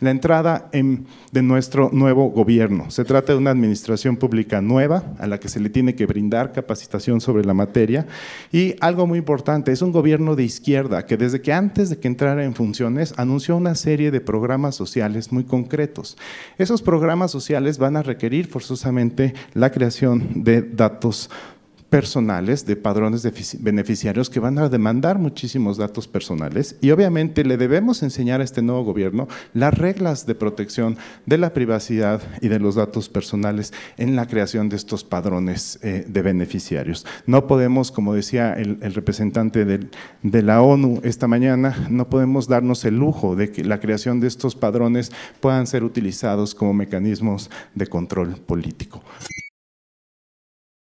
la entrada de nuestro nuevo gobierno. Se trata de una administración pública nueva a la que se le tiene que brindar capacitación sobre la materia y algo muy importante, es un gobierno de izquierda que desde que antes de que entrara en funciones anunció una serie de programas sociales muy concretos. Esos programas sociales van a requerir forzosamente la creación de datos personales de padrones de beneficiarios que van a demandar muchísimos datos personales y obviamente le debemos enseñar a este nuevo gobierno las reglas de protección de la privacidad y de los datos personales en la creación de estos padrones eh, de beneficiarios. No podemos, como decía el, representante de la ONU esta mañana, no podemos darnos el lujo de que la creación de estos padrones puedan ser utilizados como mecanismos de control político.